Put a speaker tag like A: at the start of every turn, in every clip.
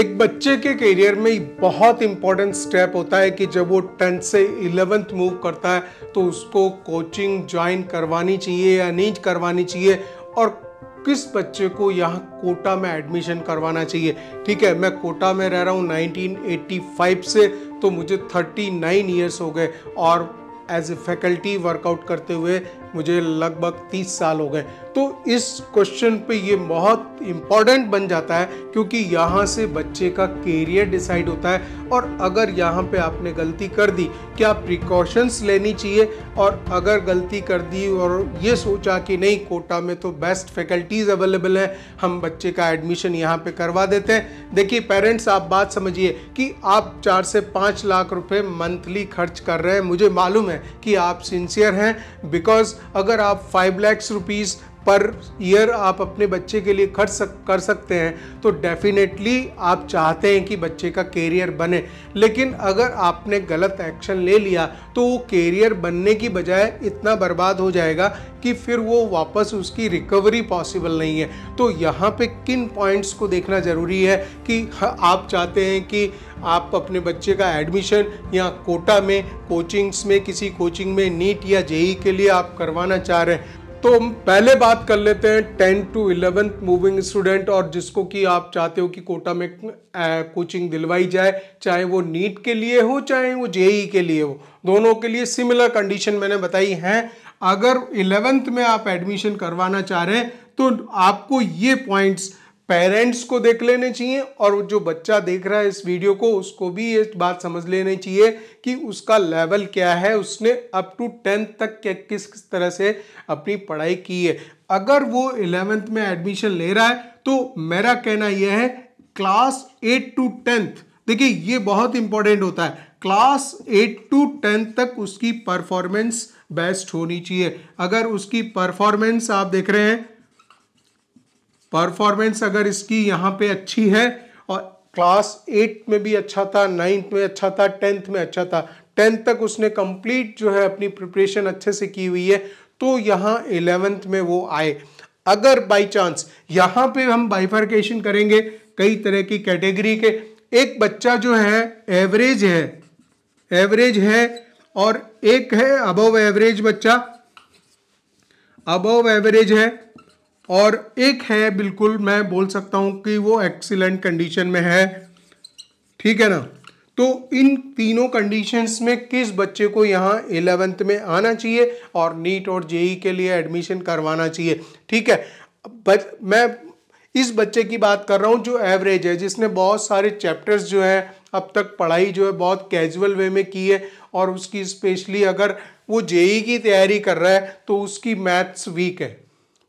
A: एक बच्चे के करियर में बहुत इंपॉर्टेंट स्टेप होता है कि जब वो टेंथ से इलेवेंथ मूव करता है तो उसको कोचिंग ज्वाइन करवानी चाहिए या नहीं करवानी चाहिए और किस बच्चे को यहाँ कोटा में एडमिशन करवाना चाहिए ठीक है मैं कोटा में रह रहा हूँ 1985 से तो मुझे 39 नाइन ईयर्स हो गए और एज ए फैकल्टी वर्कआउट करते हुए मुझे लगभग 30 साल हो गए तो इस क्वेश्चन पे ये बहुत इम्पॉर्टेंट बन जाता है क्योंकि यहाँ से बच्चे का कैरियर डिसाइड होता है और अगर यहाँ पे आपने गलती कर दी क्या प्रिकॉशंस लेनी चाहिए और अगर गलती कर दी और ये सोचा कि नहीं कोटा में तो बेस्ट फैकल्टीज़ अवेलेबल हैं हम बच्चे का एडमिशन यहाँ पर करवा देते हैं देखिए पेरेंट्स आप बात समझिए कि आप चार से पाँच लाख रुपये मंथली खर्च कर रहे हैं मुझे मालूम है कि आप सिंसियर हैं बिकॉज अगर आप five lakhs rupees per year आप अपने बच्चे के लिए खर्च सक, कर सकते हैं तो डेफिनेटली आप चाहते हैं कि बच्चे का कैरियर बने लेकिन अगर आपने गलत एक्शन ले लिया तो वो कैरियर बनने की बजाय इतना बर्बाद हो जाएगा कि फिर वो वापस उसकी रिकवरी पॉसिबल नहीं है तो यहाँ पे किन पॉइंट्स को देखना ज़रूरी है कि आप चाहते हैं कि आप अपने बच्चे का एडमिशन या कोटा में कोचिंग्स में किसी कोचिंग में नीट या जेई के लिए आप करवाना चाह रहे हैं तो पहले बात कर लेते हैं ten to eleventh moving student और जिसको कि आप चाहते हो कि कोटा में कोचिंग दिलवाई जाए चाहे वो नीट के लिए हो चाहे वो जेई के लिए हो दोनों के लिए सिमिलर कंडीशन मैंने बताई हैं अगर इलेवेंथ में आप एडमिशन करवाना चाह रहे हैं तो आपको ये पॉइंट्स पेरेंट्स को देख लेने चाहिए और जो बच्चा देख रहा है इस वीडियो को उसको भी ये बात समझ लेनी चाहिए कि उसका लेवल क्या है उसने अप टू टेंथ तक क्या किस किस तरह से अपनी पढ़ाई की है अगर वो इलेवेंथ में एडमिशन ले रहा है तो मेरा कहना यह है क्लास एट टू टेंथ देखिए ये बहुत इंपॉर्टेंट होता है क्लास एट टू टेंथ तक उसकी परफॉर्मेंस बेस्ट होनी चाहिए अगर उसकी परफॉर्मेंस आप देख रहे हैं परफॉर्मेंस अगर इसकी यहाँ पे अच्छी है और क्लास एट में भी अच्छा था नाइन्थ में अच्छा था टेंथ में अच्छा था टेंथ तक उसने कंप्लीट जो है अपनी प्रिपरेशन अच्छे से की हुई है तो यहाँ एलेवेंथ में वो आए अगर बाय चांस यहाँ पे हम बाइफर्केशन करेंगे कई तरह की कैटेगरी के एक बच्चा जो है एवरेज है एवरेज है और एक है अबव एवरेज बच्चा अबव एवरेज है और एक है बिल्कुल मैं बोल सकता हूँ कि वो एक्सीलेंट कंडीशन में है ठीक है ना तो इन तीनों कंडीशंस में किस बच्चे को यहाँ एलेवेंथ में आना चाहिए और नीट और जेई के लिए एडमिशन करवाना चाहिए ठीक है बच मैं इस बच्चे की बात कर रहा हूँ जो एवरेज है जिसने बहुत सारे चैप्टर्स जो है अब तक पढ़ाई जो है बहुत कैजुअल वे में की है और उसकी स्पेशली अगर वो जेई की तैयारी कर रहा है तो उसकी मैथ्स वीक है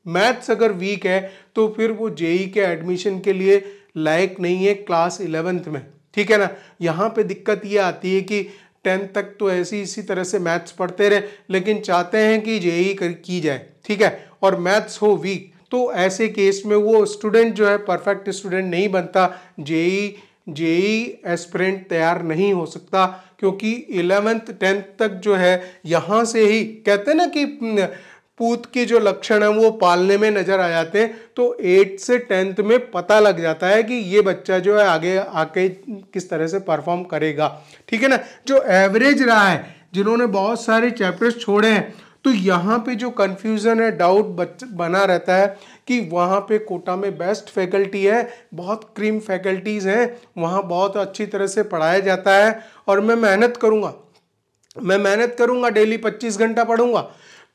A: मैथ्स अगर वीक है तो फिर वो जेई के एडमिशन के लिए लायक नहीं है क्लास इलेवेंथ में ठीक है ना यहाँ पे दिक्कत ये आती है कि टेंथ तक तो ऐसी इसी तरह से मैथ्स पढ़ते रहे लेकिन चाहते हैं कि जेई की जाए ठीक है और मैथ्स हो वीक तो ऐसे केस में वो स्टूडेंट जो है परफेक्ट स्टूडेंट नहीं बनता जेई जेई एस्परेंट तैयार नहीं हो सकता क्योंकि इलेवेंथ टेंथ तक जो है यहाँ से ही कहते ना कि पूत के जो लक्षण हैं वो पालने में नजर आ जाते हैं तो एट से टेंथ में पता लग जाता है कि ये बच्चा जो है आगे आके किस तरह से परफॉर्म करेगा ठीक है ना जो एवरेज रहा है जिन्होंने बहुत सारे चैप्टर्स छोड़े हैं तो यहाँ पे जो कन्फ्यूज़न है डाउट बना रहता है कि वहाँ पे कोटा में बेस्ट फैकल्टी है बहुत क्रीम फैकल्टीज़ हैं वहाँ बहुत अच्छी तरह से पढ़ाया जाता है और मैं मेहनत करूँगा मैं मेहनत करूँगा डेली पच्चीस घंटा पढ़ूँगा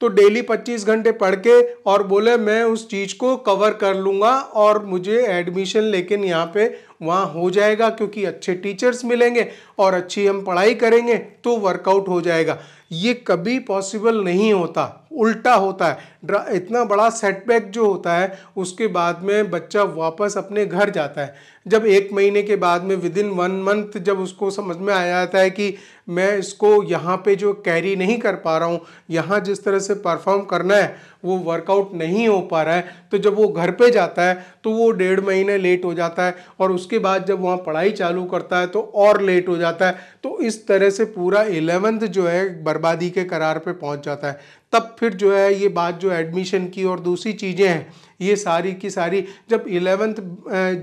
A: तो डेली 25 घंटे पढ़ के और बोले मैं उस चीज़ को कवर कर लूँगा और मुझे एडमिशन लेकिन यहाँ पे वहाँ हो जाएगा क्योंकि अच्छे टीचर्स मिलेंगे और अच्छी हम पढ़ाई करेंगे तो वर्कआउट हो जाएगा ये कभी पॉसिबल नहीं होता उल्टा होता है इतना बड़ा सेटबैक जो होता है उसके बाद में बच्चा वापस अपने घर जाता है जब एक महीने के बाद में विद इन वन मंथ जब उसको समझ में आ जाता है कि मैं इसको यहाँ पे जो कैरी नहीं कर पा रहा हूँ यहाँ जिस तरह से परफॉर्म करना है वो वर्कआउट नहीं हो पा रहा है तो जब वो घर पे जाता है तो वो डेढ़ महीने लेट हो जाता है और उसके बाद जब वहाँ पढ़ाई चालू करता है तो और लेट हो जाता है तो इस तरह से पूरा एलेवेंथ जो है बर्बादी के करार पे पहुंच जाता है तब फिर जो है ये बात जो एडमिशन की और दूसरी चीज़ें हैं ये सारी की सारी जब इलेवेंथ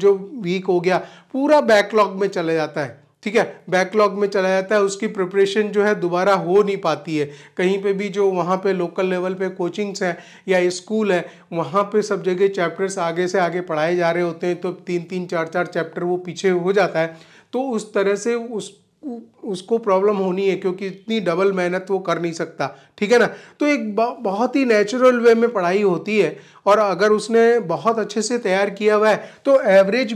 A: जो वीक हो गया पूरा बैकलॉग में चला जाता है ठीक है बैकलॉग में चला जाता है उसकी प्रिपरेशन जो है दोबारा हो नहीं पाती है कहीं पे भी जो वहाँ पे लोकल लेवल पे कोचिंग्स हैं या स्कूल है वहाँ पे सब जगह चैप्टर्स आगे से आगे पढ़ाए जा रहे होते हैं तो तीन तीन चार चार चैप्टर वो पीछे हो जाता है तो उस तरह से उस उसको प्रॉब्लम होनी है क्योंकि इतनी डबल मेहनत वो कर नहीं सकता ठीक है ना तो एक बहुत ही नेचुरल वे में पढ़ाई होती है और अगर उसने बहुत अच्छे से तैयार किया हुआ है तो एवरेज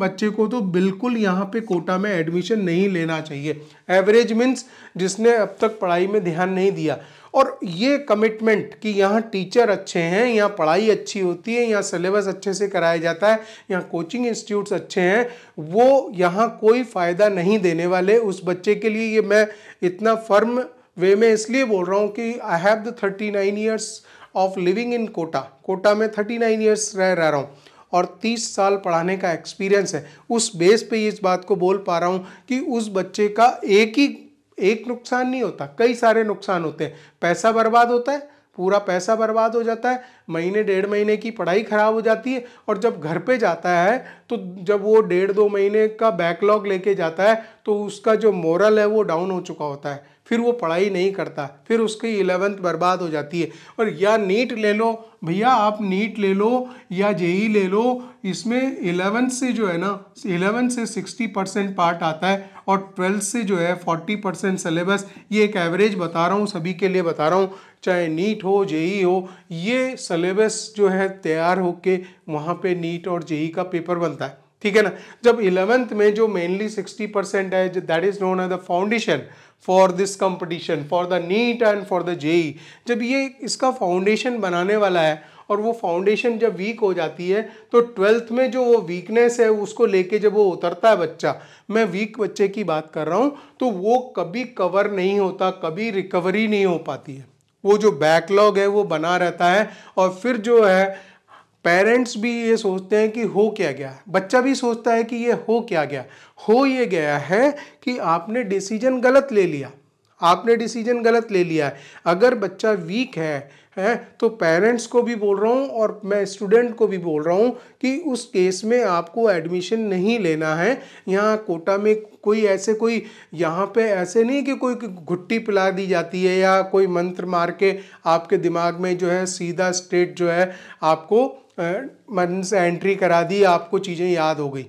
A: बच्चे को तो बिल्कुल यहाँ पे कोटा में एडमिशन नहीं लेना चाहिए एवरेज मीन्स जिसने अब तक पढ़ाई में ध्यान नहीं दिया और ये कमिटमेंट कि यहाँ टीचर अच्छे हैं यहाँ पढ़ाई अच्छी होती है यहाँ सिलेबस अच्छे से कराया जाता है यहाँ कोचिंग इंस्टीट्यूट्स अच्छे हैं वो यहाँ कोई फ़ायदा नहीं देने वाले उस बच्चे के लिए ये मैं इतना फर्म वे में इसलिए बोल रहा हूँ कि I have the thirty nine years of living in Kota Kota में थर्टी नाइन ईयर्स रह रह रहा हूँ और 30 साल पढ़ाने का एक्सपीरियंस है उस बेस पे इस बात को बोल पा रहा हूँ कि उस बच्चे का एक ही एक नुकसान नहीं होता कई सारे नुकसान होते हैं पैसा बर्बाद होता है पूरा पैसा बर्बाद हो जाता है महीने डेढ़ महीने की पढ़ाई ख़राब हो जाती है और जब घर पे जाता है तो जब वो डेढ़ दो महीने का बैकलॉग लेके जाता है तो उसका जो मॉरल है वो डाउन हो चुका होता है फिर वो पढ़ाई नहीं करता फिर उसकी इलेवेंथ बर्बाद हो जाती है और या नीट ले लो भैया आप नीट ले लो या जेई ले लो इसमें इलेवेंथ से जो है ना इलेवेंथ से सिक्सटी परसेंट पार्ट आता है और ट्वेल्थ से जो है फोर्टी परसेंट सिलेबस ये एक एवरेज बता रहा हूँ सभी के लिए बता रहा हूँ चाहे नीट हो जेई हो ये सिलेबस जो है तैयार हो के वहाँ पे नीट और जेई का पेपर बनता है ठीक है ना जब इलेवेंथ में जो मेनली सिक्सटी परसेंट है that is known as the foundation for this competition for the NEET and for the JEE जब ये इसका फाउंडेशन बनाने वाला है और वो फाउंडेशन जब वीक हो जाती है तो ट्वेल्थ में जो वो वीकनेस है उसको लेके जब वो उतरता है बच्चा मैं वीक बच्चे की बात कर रहा हूँ तो वो कभी कवर नहीं होता कभी रिकवरी नहीं हो पाती है वो जो बैकलॉग है वो बना रहता है और फिर जो है पेरेंट्स भी ये सोचते हैं कि हो क्या गया बच्चा भी सोचता है कि ये हो क्या गया हो ये गया है कि आपने डिसीजन गलत ले लिया आपने डिसीजन गलत ले लिया है अगर बच्चा वीक है है तो पेरेंट्स को भी बोल रहा हूँ और मैं स्टूडेंट को भी बोल रहा हूँ कि उस केस में आपको एडमिशन नहीं लेना है यहाँ कोटा में कोई ऐसे कोई यहाँ पे ऐसे नहीं कि कोई घुट्टी पिला दी जाती है या कोई मंत्र मार के आपके दिमाग में जो है सीधा स्टेट जो है आपको मन से एंट्री करा दी आपको चीज़ें याद हो गई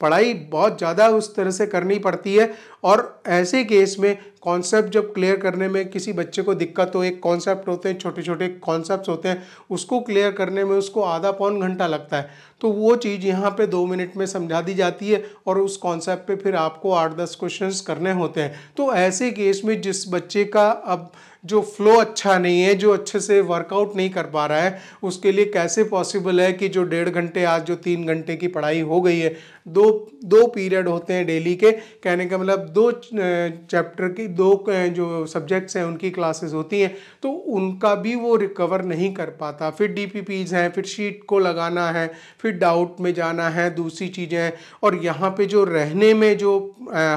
A: पढ़ाई बहुत ज़्यादा उस तरह से करनी पड़ती है और ऐसे केस में कॉन्सेप्ट जब क्लियर करने में किसी बच्चे को दिक्कत हो एक कॉन्सेप्ट होते हैं छोटे छोटे कॉन्सेप्ट होते हैं उसको क्लियर करने में उसको आधा पौन घंटा लगता है तो वो चीज़ यहाँ पे दो मिनट में समझा दी जाती है और उस कॉन्सेप्ट पे फिर आपको आठ दस क्वेश्चन करने होते हैं तो ऐसे केस में जिस बच्चे का अब जो फ्लो अच्छा नहीं है जो अच्छे से वर्कआउट नहीं कर पा रहा है उसके लिए कैसे पॉसिबल है कि जो डेढ़ घंटे आज जो तीन घंटे की पढ़ाई हो गई है दो दो पीरियड होते हैं डेली के कहने का मतलब दो चैप्टर की दो जो सब्जेक्ट्स हैं उनकी क्लासेस होती हैं तो उनका भी वो रिकवर नहीं कर पाता फिर डी हैं फिर शीट को लगाना है फिर डाउट में जाना है दूसरी चीज़ें और यहाँ पे जो रहने में जो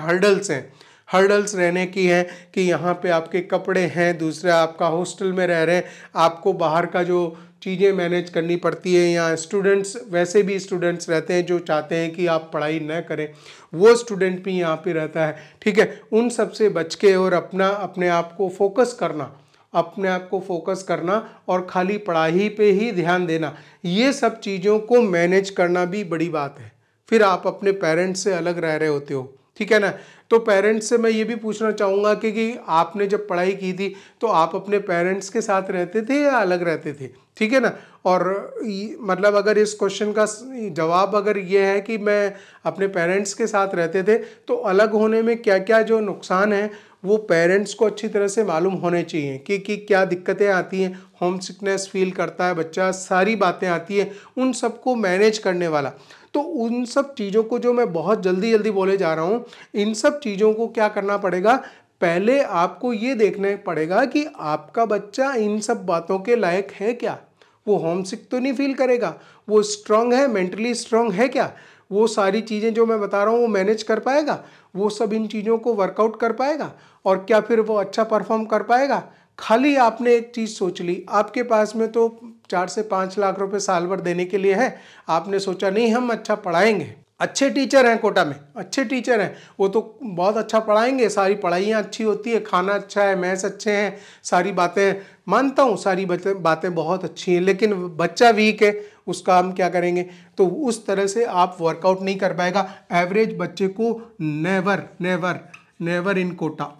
A: हर्डल्स हैं हर्डल्स रहने की हैं कि यहाँ पे आपके कपड़े हैं दूसरा आपका हॉस्टल में रह रहे हैं आपको बाहर का जो चीज़ें मैनेज करनी पड़ती है यहाँ स्टूडेंट्स वैसे भी स्टूडेंट्स रहते हैं जो चाहते हैं कि आप पढ़ाई न करें वो स्टूडेंट भी यहाँ पे रहता है ठीक है उन सब से बच के और अपना अपने आप को फोकस करना अपने आप को फोकस करना और खाली पढ़ाई पे ही ध्यान देना ये सब चीज़ों को मैनेज करना भी बड़ी बात है फिर आप अपने पेरेंट्स से अलग रह रहे होते हो ठीक है ना तो पेरेंट्स से मैं ये भी पूछना चाहूँगा कि, कि आपने जब पढ़ाई की थी तो आप अपने पेरेंट्स के साथ रहते थे या अलग रहते थे ठीक है ना और मतलब अगर इस क्वेश्चन का जवाब अगर ये है कि मैं अपने पेरेंट्स के साथ रहते थे तो अलग होने में क्या क्या जो नुकसान है वो पेरेंट्स को अच्छी तरह से मालूम होने चाहिए कि, कि क्या दिक्कतें आती हैं होम सिकनेस फील करता है बच्चा सारी बातें आती हैं उन सबको मैनेज करने वाला तो उन सब चीज़ों को जो मैं बहुत जल्दी जल्दी बोले जा रहा हूँ इन सब चीज़ों को क्या करना पड़ेगा पहले आपको ये देखना पड़ेगा कि आपका बच्चा इन सब बातों के लायक है क्या वो होम सिक तो नहीं फील करेगा वो स्ट्रांग है मेंटली स्ट्रांग है क्या वो सारी चीज़ें जो मैं बता रहा हूँ वो मैनेज कर पाएगा वो सब इन चीज़ों को वर्कआउट कर पाएगा और क्या फिर वो अच्छा परफॉर्म कर पाएगा खाली आपने एक चीज़ सोच ली आपके पास में तो चार से पाँच लाख रुपए साल भर देने के लिए है आपने सोचा नहीं हम अच्छा पढ़ाएंगे अच्छे टीचर हैं कोटा में अच्छे टीचर हैं वो तो बहुत अच्छा पढ़ाएंगे सारी पढ़ाइयाँ अच्छी होती है खाना अच्छा है मैथ्स अच्छे हैं सारी बातें मानता हूँ सारी बातें बहुत अच्छी हैं लेकिन बच्चा वीक है उसका हम क्या करेंगे तो उस तरह से आप वर्कआउट नहीं कर पाएगा एवरेज बच्चे को never never never in Kota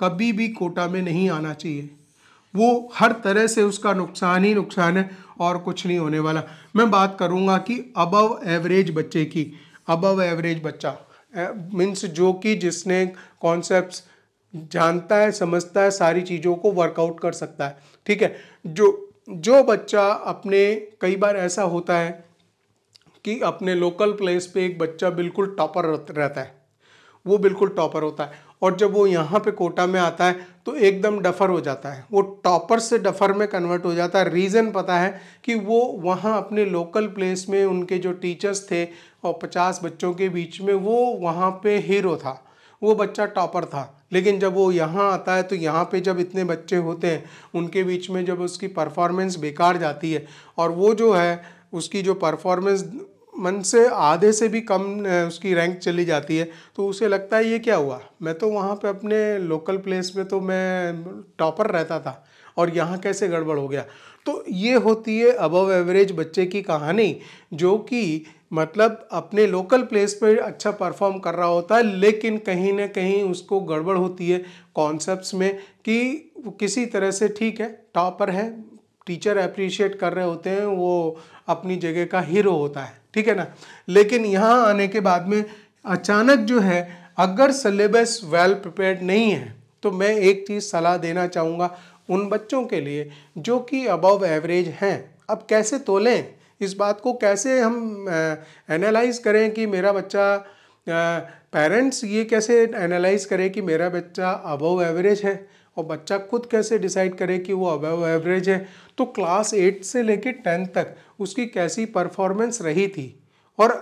A: कभी भी कोटा में नहीं आना चाहिए वो हर तरह से उसका नुकसान ही नुकसान है और कुछ नहीं होने वाला मैं बात करूँगा कि अबव एवरेज बच्चे की अबव एवरेज बच्चा मीन्स जो कि जिसने कॉन्सेप्ट जानता है समझता है सारी चीज़ों को वर्कआउट कर सकता है ठीक है जो जो बच्चा अपने कई बार ऐसा होता है कि अपने लोकल प्लेस पे एक बच्चा बिल्कुल टॉपर रहता है वो बिल्कुल टॉपर होता है और जब वो यहाँ पे कोटा में आता है तो एकदम डफर हो जाता है वो टॉपर से डफर में कन्वर्ट हो जाता है रीज़न पता है कि वो वहाँ अपने लोकल प्लेस में उनके जो टीचर्स थे और पचास बच्चों के बीच में वो वहाँ पे हीरो था वो बच्चा टॉपर था लेकिन जब वो यहाँ आता है तो यहाँ पे जब इतने बच्चे होते हैं उनके बीच में जब उसकी परफॉर्मेंस बेकार जाती है और वो जो है उसकी जो परफॉर्मेंस मन से आधे से भी कम उसकी रैंक चली जाती है तो उसे लगता है ये क्या हुआ मैं तो वहाँ पे अपने लोकल प्लेस में तो मैं टॉपर रहता था और यहाँ कैसे गड़बड़ हो गया तो ये होती है अबव एवरेज बच्चे की कहानी जो कि मतलब अपने लोकल प्लेस पर अच्छा परफॉर्म कर रहा होता है लेकिन कहीं ना कहीं उसको गड़बड़ होती है कॉन्सेप्ट्स में कि किसी तरह से ठीक है टॉपर है टीचर अप्रिशिएट कर रहे होते हैं वो अपनी जगह का हीरो होता है ठीक है ना लेकिन यहाँ आने के बाद में अचानक जो है अगर सिलेबस वेल प्रिपेयर्ड नहीं है तो मैं एक चीज़ सलाह देना चाहूँगा उन बच्चों के लिए जो कि अबव एवरेज हैं अब कैसे तोलें इस बात को कैसे हम एनालाइज करें कि मेरा बच्चा पेरेंट्स ये कैसे एनालाइज करें कि मेरा बच्चा अबव एवरेज है और बच्चा खुद कैसे डिसाइड करे कि वो अब एवरेज है तो क्लास एट से लेकर टेंथ तक उसकी कैसी परफॉर्मेंस रही थी और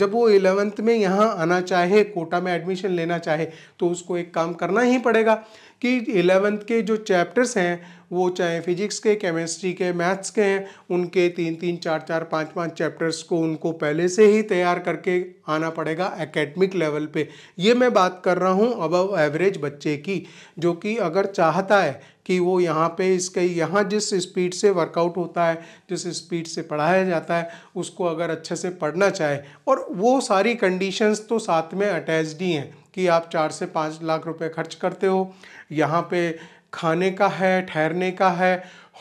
A: जब वो इलेवेंथ में यहाँ आना चाहे कोटा में एडमिशन लेना चाहे तो उसको एक काम करना ही पड़ेगा कि इलेवेंथ के जो चैप्टर्स हैं वो चाहे फिजिक्स के केमिस्ट्री के मैथ्स के हैं उनके तीन तीन चार चार पाँच पाँच चैप्टर्स को उनको पहले से ही तैयार करके आना पड़ेगा एकेडमिक लेवल पे ये मैं बात कर रहा हूँ अबव एवरेज बच्चे की जो कि अगर चाहता है कि वो यहाँ पे इसके यहाँ जिस स्पीड से वर्कआउट होता है जिस स्पीड से पढ़ाया जाता है उसको अगर अच्छे से पढ़ना चाहे और वो सारी कंडीशंस तो साथ में अटैच्ड ही हैं कि आप चार से पाँच लाख रुपए खर्च करते हो यहाँ पे खाने का है ठहरने का है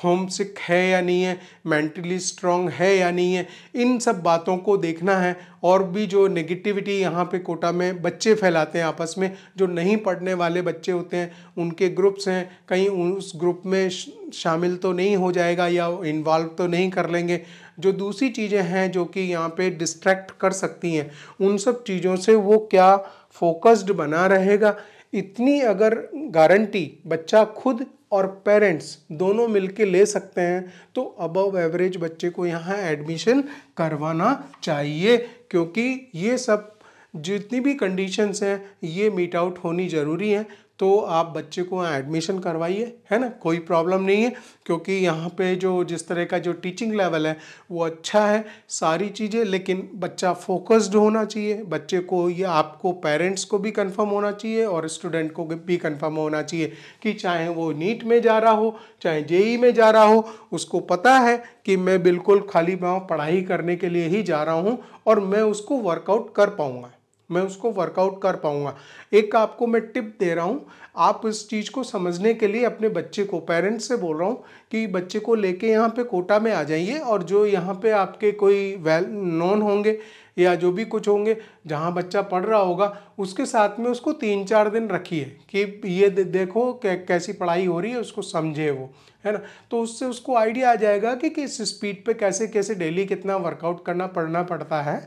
A: होम सिक है या नहीं है मेंटली स्ट्रांग है या नहीं है इन सब बातों को देखना है और भी जो नेगेटिविटी यहाँ पे कोटा में बच्चे फैलाते हैं आपस में जो नहीं पढ़ने वाले बच्चे होते हैं उनके ग्रुप्स हैं कहीं उस ग्रुप में शामिल तो नहीं हो जाएगा या इन्वॉल्व तो नहीं कर लेंगे जो दूसरी चीज़ें हैं जो कि यहाँ पे डिस्ट्रैक्ट कर सकती हैं उन सब चीज़ों से वो क्या फोकस्ड बना रहेगा इतनी अगर गारंटी बच्चा खुद और पेरेंट्स दोनों मिलके ले सकते हैं तो अबव एवरेज बच्चे को यहाँ एडमिशन करवाना चाहिए क्योंकि ये सब जितनी भी कंडीशंस हैं ये मीट आउट होनी ज़रूरी हैं तो आप बच्चे को एडमिशन करवाइए है, ना कोई प्रॉब्लम नहीं है क्योंकि यहाँ पे जो जिस तरह का जो टीचिंग लेवल है वो अच्छा है सारी चीज़ें लेकिन बच्चा फोकस्ड होना चाहिए बच्चे को ये आपको पेरेंट्स को भी कंफर्म होना चाहिए और स्टूडेंट को भी कंफर्म होना चाहिए कि चाहे वो नीट में जा रहा हो चाहे जेई में जा रहा हो उसको पता है कि मैं बिल्कुल खाली पाँव पढ़ाई करने के लिए ही जा रहा हूँ और मैं उसको वर्कआउट कर पाऊँगा मैं उसको वर्कआउट कर पाऊँगा एक आपको मैं टिप दे रहा हूँ आप इस चीज़ को समझने के लिए अपने बच्चे को पेरेंट्स से बोल रहा हूँ कि बच्चे को लेके यहाँ पे कोटा में आ जाइए और जो यहाँ पे आपके कोई वेल नॉन होंगे या जो भी कुछ होंगे जहाँ बच्चा पढ़ रहा होगा उसके साथ में उसको तीन चार दिन रखिए कि ये देखो कैसी पढ़ाई हो रही है उसको समझे वो है ना तो उससे उसको आइडिया आ जाएगा कि किस स्पीड पे कैसे कैसे डेली कितना वर्कआउट करना पड़ना पड़ता है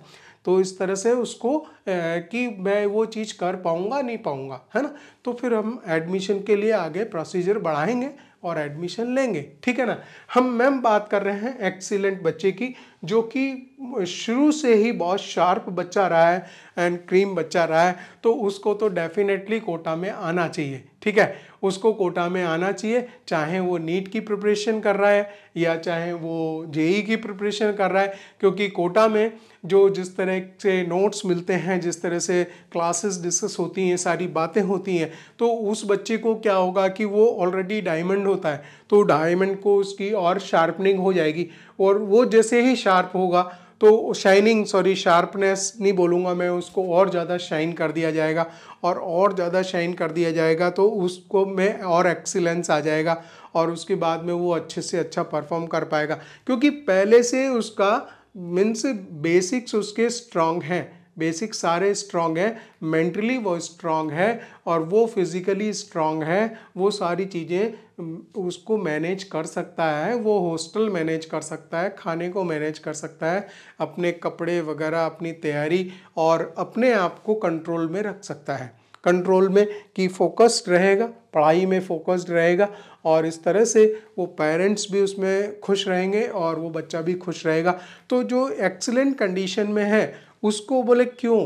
A: तो इस तरह से उसको कि मैं वो चीज़ कर पाऊँगा नहीं पाऊँगा है ना तो फिर हम एडमिशन के लिए आगे प्रोसीजर बढ़ाएंगे और एडमिशन लेंगे ठीक है ना हम मैम बात कर रहे हैं एक्सीलेंट बच्चे की जो कि शुरू से ही बहुत शार्प बच्चा रहा है एंड क्रीम बच्चा रहा है तो उसको तो डेफिनेटली कोटा में आना चाहिए ठीक है उसको कोटा में आना चाहिए चाहे वो नीट की प्रिपरेशन कर रहा है या चाहे वो जेई की प्रिपरेशन कर रहा है क्योंकि कोटा में जो जिस तरह से नोट्स मिलते हैं जिस तरह से क्लासेस डिस्कस होती हैं सारी बातें होती हैं तो उस बच्चे को क्या होगा कि वो ऑलरेडी डायमंड होता है तो डायमंड को उसकी और शार्पनिंग हो जाएगी और वो जैसे ही शार्प होगा तो शाइनिंग सॉरी शार्पनेस नहीं बोलूँगा मैं उसको और ज़्यादा शाइन कर दिया जाएगा और और ज़्यादा शाइन कर दिया जाएगा तो उसको में और एक्सीलेंस आ जाएगा और उसके बाद में वो अच्छे से अच्छा परफॉर्म कर पाएगा क्योंकि पहले से उसका मीन्स बेसिक्स उसके स्ट्रांग हैं बेसिक सारे स्ट्रांग हैं मेंटली वो स्ट्रांग है और वो फिज़िकली स्ट्रांग है वो सारी चीज़ें उसको मैनेज कर सकता है वो हॉस्टल मैनेज कर सकता है खाने को मैनेज कर सकता है अपने कपड़े वगैरह अपनी तैयारी और अपने आप को कंट्रोल में रख सकता है कंट्रोल में कि फोकस्ड रहेगा पढ़ाई में फोकस्ड रहेगा और इस तरह से वो पेरेंट्स भी उसमें खुश रहेंगे और वो बच्चा भी खुश रहेगा तो जो एक्सेलेंट कंडीशन में है उसको बोले क्यों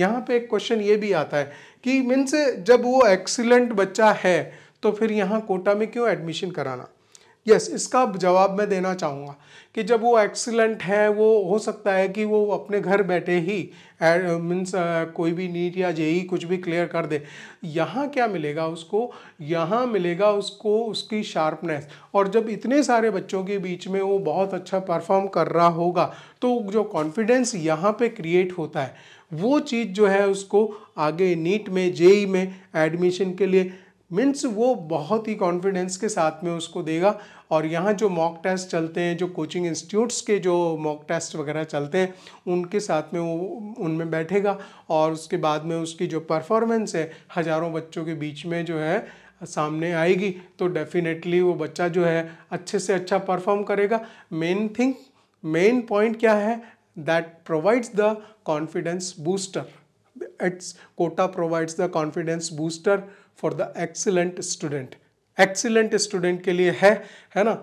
A: यहाँ पे एक क्वेश्चन ये भी आता है कि मीन्स जब वो एक्सीलेंट बच्चा है तो फिर यहाँ कोटा में क्यों एडमिशन कराना यस इसका जवाब मैं देना चाहूँगा कि जब वो एक्सीलेंट है वो हो सकता है कि वो अपने घर बैठे ही मीन्स कोई भी नीट या जेई कुछ भी क्लियर कर दे यहाँ क्या मिलेगा उसको यहाँ मिलेगा उसको उसकी शार्पनेस और जब इतने सारे बच्चों के बीच में वो बहुत अच्छा परफॉर्म कर रहा होगा तो जो कॉन्फिडेंस यहाँ पे क्रिएट होता है वो चीज़ जो है उसको आगे नीट में जेई में एडमिशन के लिए मीन्स वो बहुत ही कॉन्फिडेंस के साथ में उसको देगा और यहाँ जो मॉक टेस्ट चलते हैं जो कोचिंग इंस्टीट्यूट्स के जो मॉक टेस्ट वगैरह चलते हैं उनके साथ में वो उनमें बैठेगा और उसके बाद में उसकी जो परफॉर्मेंस है हज़ारों बच्चों के बीच में जो है सामने आएगी तो डेफिनेटली वो बच्चा जो है अच्छे से अच्छा परफॉर्म करेगा मेन थिंग मेन पॉइंट क्या है that provides the confidence booster it's Kota provides the confidence booster for the excellent student excellent student के लिए है है ना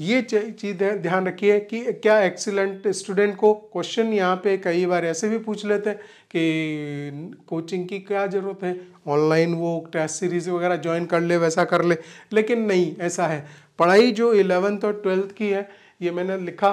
A: ये चीज़ें ध्यान रखिए कि क्या एक्सीलेंट स्टूडेंट को क्वेश्चन यहाँ पे कई बार ऐसे भी पूछ लेते हैं कि कोचिंग की क्या ज़रूरत है ऑनलाइन वो टेस्ट सीरीज वगैरह ज्वाइन कर ले वैसा कर ले लेकिन नहीं ऐसा है पढ़ाई जो इलेवेंथ और ट्वेल्थ की है ये मैंने लिखा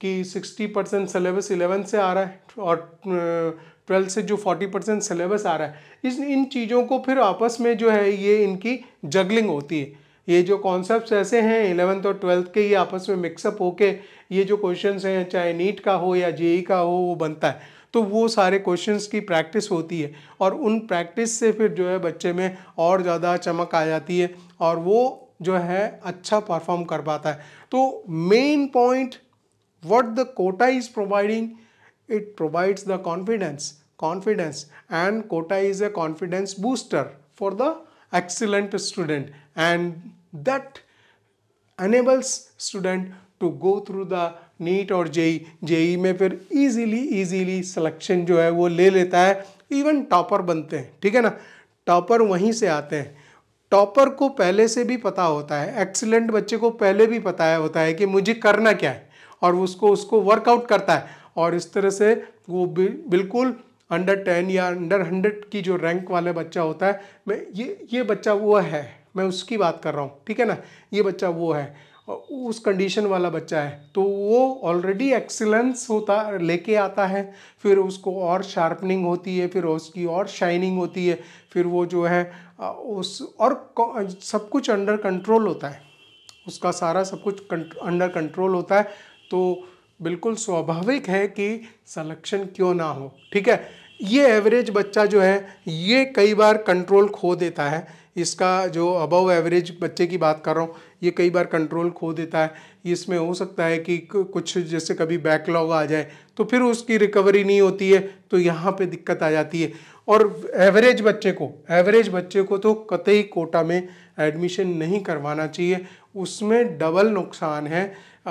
A: कि 60 परसेंट सिलेबस इलेवन से आ रहा है और ट्वेल्थ से जो 40 परसेंट सिलेबस आ रहा है इस इन चीज़ों को फिर आपस में जो है ये इनकी जगलिंग होती है ये जो कॉन्सेप्ट ऐसे हैं इलेवंथ और ट्वेल्थ के ये आपस में मिक्सअप होके ये जो क्वेश्चन हैं चाहे नीट का हो या जेई का हो वो बनता है तो वो सारे क्वेश्चंस की प्रैक्टिस होती है और उन प्रैक्टिस से फिर जो है बच्चे में और ज़्यादा चमक आ जाती है और वो जो है अच्छा परफॉर्म कर पाता है तो main point what the quota is providing it provides the confidence confidence and quota is a confidence booster for the excellent student and that enables student to go through the NEET और JEE JEE में फिर easily easily selection जो है वो ले लेता है even topper बनते हैं ठीक है ना टॉपर वहीं से आते हैं टॉपर को पहले से भी पता होता है एक्सीलेंट बच्चे को पहले भी पता है होता है कि मुझे करना क्या है और उसको उसको वर्कआउट करता है और इस तरह से वो बिल्कुल अंडर टेन या अंडर हंड्रेड की जो रैंक वाला बच्चा होता है मैं ये ये बच्चा वो है मैं उसकी बात कर रहा हूँ ठीक है ना ये बच्चा वो है उस कंडीशन वाला बच्चा है तो वो ऑलरेडी एक्सीलेंस होता लेके आता है फिर उसको और शार्पनिंग होती है फिर उसकी और शाइनिंग होती है फिर वो जो है उस और सब कुछ अंडर कंट्रोल होता है उसका सारा सब कुछ अंडर कंट्रोल होता है तो बिल्कुल स्वाभाविक है कि सलेक्शन क्यों ना हो ठीक है ये एवरेज बच्चा जो है ये कई बार कंट्रोल खो देता है इसका जो अबव एवरेज बच्चे की बात कर रहा हूँ ये कई बार कंट्रोल खो देता है इसमें हो सकता है कि कुछ जैसे कभी बैकलॉग आ जाए तो फिर उसकी रिकवरी नहीं होती है तो यहाँ पे दिक्कत आ जाती है और एवरेज बच्चे को एवरेज बच्चे को तो कतई कोटा में एडमिशन नहीं करवाना चाहिए उसमें डबल नुकसान है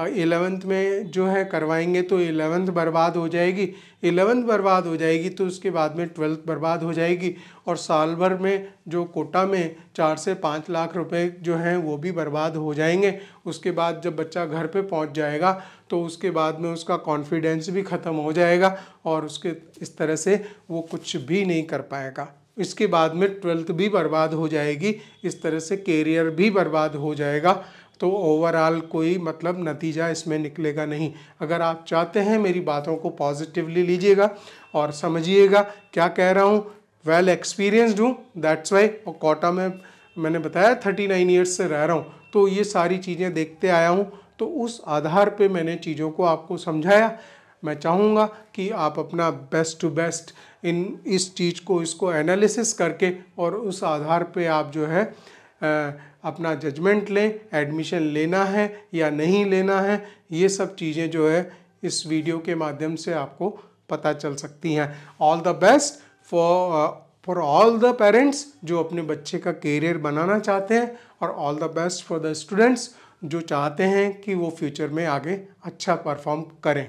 A: एलेवंथ में जो है करवाएंगे तो एलेवंथ बर्बाद हो जाएगी एलेवंथ बर्बाद हो जाएगी तो उसके बाद में ट्वेल्थ बर्बाद हो जाएगी और साल भर में जो कोटा में चार से पाँच लाख रुपए जो हैं वो भी बर्बाद हो जाएंगे उसके बाद जब बच्चा घर पे पहुंच जाएगा तो उसके बाद में उसका कॉन्फिडेंस भी ख़त्म हो जाएगा और उसके इस तरह से वो कुछ भी नहीं कर पाएगा इसके बाद में ट्वेल्थ भी बर्बाद हो जाएगी इस तरह से कैरियर भी बर्बाद हो जाएगा तो ओवरऑल कोई मतलब नतीजा इसमें निकलेगा नहीं अगर आप चाहते हैं मेरी बातों को पॉजिटिवली लीजिएगा और समझिएगा क्या कह रहा हूँ वेल एक्सपीरियंसड हूँ दैट्स वाई और कोटा में मैंने बताया थर्टी नाइन ईयर्स से रह रहा हूँ तो ये सारी चीज़ें देखते आया हूँ तो उस आधार पे मैंने चीज़ों को आपको समझाया मैं चाहूँगा कि आप अपना बेस्ट टू बेस्ट इन इस चीज़ को इसको एनालिसिस करके और उस आधार पे आप जो है आ, अपना जजमेंट लें एडमिशन लेना है या नहीं लेना है ये सब चीज़ें जो है इस वीडियो के माध्यम से आपको पता चल सकती हैं all the best for for all the parents जो अपने बच्चे का करियर बनाना चाहते हैं और all the best for the students जो चाहते हैं कि वो फ्यूचर में आगे अच्छा परफॉर्म करें